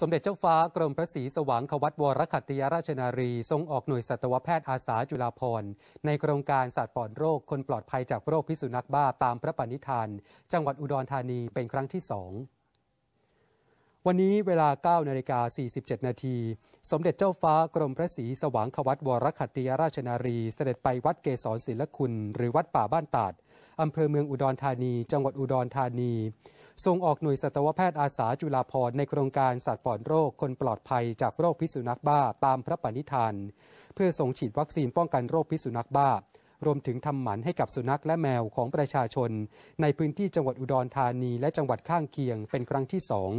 สมเด็จเจ้าฟ้ากรมพระศรีสว่างขวัตวรคัตยราชนารีทรงออกหน่วยสัตวแพทย์อาสาจุฬาภรณ์ ในโครงการสัตว์ปลอดโรคคนปลอดภัยจากโรคพิษสุนัขบ้าตามพระปณิธาน จังหวัดอุดรธานีเป็นครั้งที่สองวันนี้เวลา9นาฬิกา47นาทีสมเด็จเจ้าฟ้ากรมพระศรีสว่างขวัตวรคัตยราชนารีเสด็จไปวัดเกศรศิลคุณหรือวัดป่าบ้านตาดอำเภอเมืองอุดรธานี จังหวัดอุดรธานีส่งออกหน่วยสัตวแพทย์อาสาจุฬาภรณ์ในโครงการ สัตว์ปลอดโรคคนปลอดภัยจากโรคพิษสุนัขบ้าตามพระปณิธาน เพื่อส่งฉีดวัคซีนป้องกันโรคพิษสุนัขบ้า รวมถึงทำหมันให้กับสุนัขและแมวของประชาชน ในพื้นที่จังหวัดอุดรธานีและจังหวัดข้างเคียงเป็นครั้งที่สอง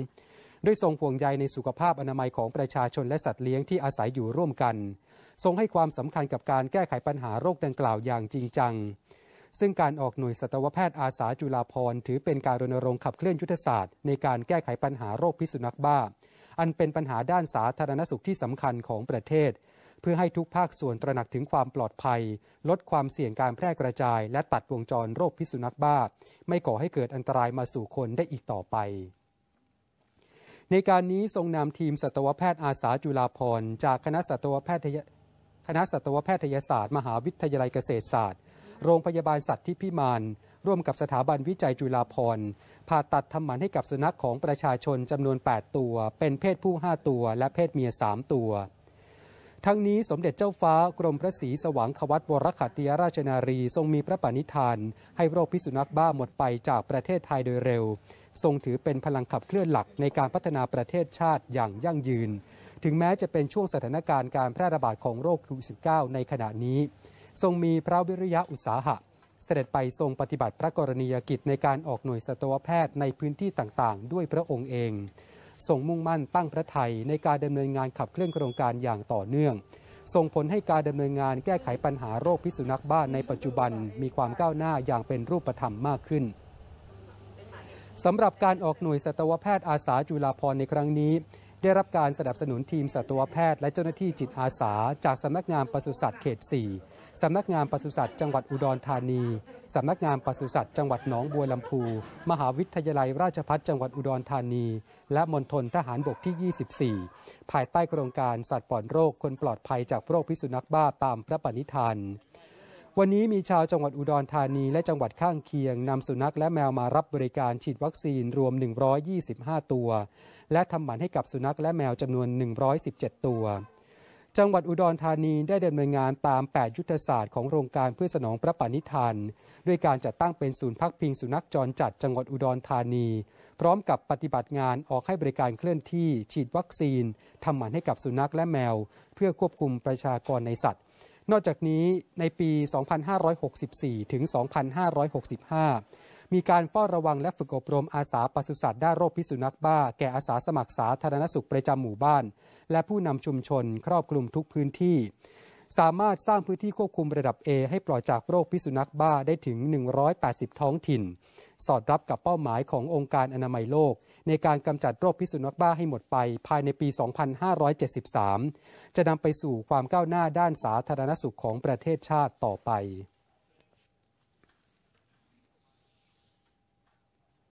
ด้วยทรงห่วงใยในสุขภาพอนามัยของประชาชนและสัตว์เลี้ยงที่อาศัยอยู่ร่วมกัน ทรงให้ความสำคัญกับการแก้ไขปัญหาโรคดังกล่าวอย่างจริงจังซึ่งการออกหน่วยสัตวแพทย์อาสาจุฬาพรถือเป็นการรณรงค์ขับเคลื่อนยุทธศาสตร์ในการแก้ไขปัญหาโรคพิษสุนัขบ้า อันเป็นปัญหาด้านสาธารณสุขที่สำคัญของประเทศ เพื่อให้ทุกภาคส่วนตระหนักถึงความปลอดภัย ลดความเสี่ยงการแพร่กระจายและตัดวงจรโรคพิษสุนัขบ้า ไม่ก่อให้เกิดอันตรายมาสู่คนได้อีกต่อไป ในการนี้ทรงนำทีมสัตวแพทย์อาสาจุฬาภร์จากคณะสัตวแพทย์คณะสัตวแพทยศาสตร์ มหาวิทยาลัยเกษตรศาสตร์โรงพยาบาลสัตว์ที่พิมานร่วมกับสถาบันวิจัยจุฬาภรณ์ผ่าตัดทำหมันให้กับสุนัขของประชาชนจำนวน 8 ตัว เป็นเพศผู้ 5 ตัว และเพศเมีย 3 ตัว ทั้งนี้สมเด็จเจ้าฟ้ากรมพระศรีสว่างควัตวรขัตติยราชนารี ทรงมีพระปณิธาน ให้โรคพิษสุนัขบ้าหมดไปจากประเทศไทยโดยเร็ว ทรงถือเป็นพลังขับเคลื่อนหลักในการพัฒนาประเทศชาติอย่างยั่งยืนถึงแม้จะเป็นช่วงสถานการณ์การแพร่ระบาดของโรคโควิด -19 ในขณะนี้ทรงมีพระวิริยะอุตสาหะ เสด็จไปทรงปฏิบัติพระกรณียกิจในการออกหน่วยสัตวแพทย์ ในพื้นที่ต่างๆ ด้วยพระองค์เอง ทรงมุ่งมั่นตั้งพระไทยในการดำเนินงานขับเคลื่อนโครงการอย่างต่อเนื่องส่งผลให้การดำเนินงานแก้ไขปัญหาโรคพิษสุนัขบ้านในปัจจุบันมีความก้าวหน้าอย่างเป็นรูปธรรมมากขึ้นสำหรับการออกหน่วยสัตวแพทย์อาสาจุฬาภรในครั้งนี้ ได้รับการสนับสนุนทีมสัตวแพทย์และเจ้าหน้าที่จิตอาสา จากสำนักงานปศุสัตว์เขต4สำนักงานปศุสัตว์จังหวัดอุดรธานี สำนักงานปศุสัตว์จังหวัดหนองบัวลำพู มหาวิทยาลัยราชภัฏจังหวัดอุดรธานี และมณฑลทหารบกที่ 24 ภายใต้โครงการสัตว์ปลอดโรคคนปลอดภัยจากโรคพิษสุนัขบ้าตามพระปณิธาน วันนี้มีชาวจังหวัดอุดรธานี และจังหวัดข้างเคียงนำสุนัข และแมวมารับบริการฉีดวัคซีนรวม 125 ตัว และทำหมันให้กับสุนัขและแมวจำนวน 117 ตัวจังหวัดอุดรธานีได้ดำเนินงานตาม 8 ยุทธศาสตร์ของโครงการเพื่อสนองพระปณิธานด้วยการจัดตั้งเป็นศูนย์พักพิงสุนัขจรจัดจังหวัดอุดรธานี พร้อมกับปฏิบัติงานออกให้บริการเคลื่อนที่ ฉีดวัคซีนทำหมันให้กับสุนัขและแมว เพื่อควบคุมประชากรในสัตว์ นอกจากนี้ในปี 2564 ถึง 2565มีการเฝ้าระวังและฝึกอบรมอาสาปศุสัตว์ด้านโรคพิษสุนัขบ้าแก่อาสาสมัครสาธารณสุขประจำหมู่บ้าน และผู้นำชุมชนครอบคลุมทุกพื้นที่ สามารถสร้างพื้นที่ควบคุมระดับ A ให้ปลอดจากโรคพิษสุนัขบ้าได้ถึง 180 ท้องถิ่น สอดรับกับเป้าหมายขององค์การอนามัยโลก ในการกำจัดโรคพิษสุนัขบ้าให้หมดไปภายในปี 2573 จะนำไปสู่ความก้าวหน้าด้านสาธารณสุขของประเทศชาติต่อไป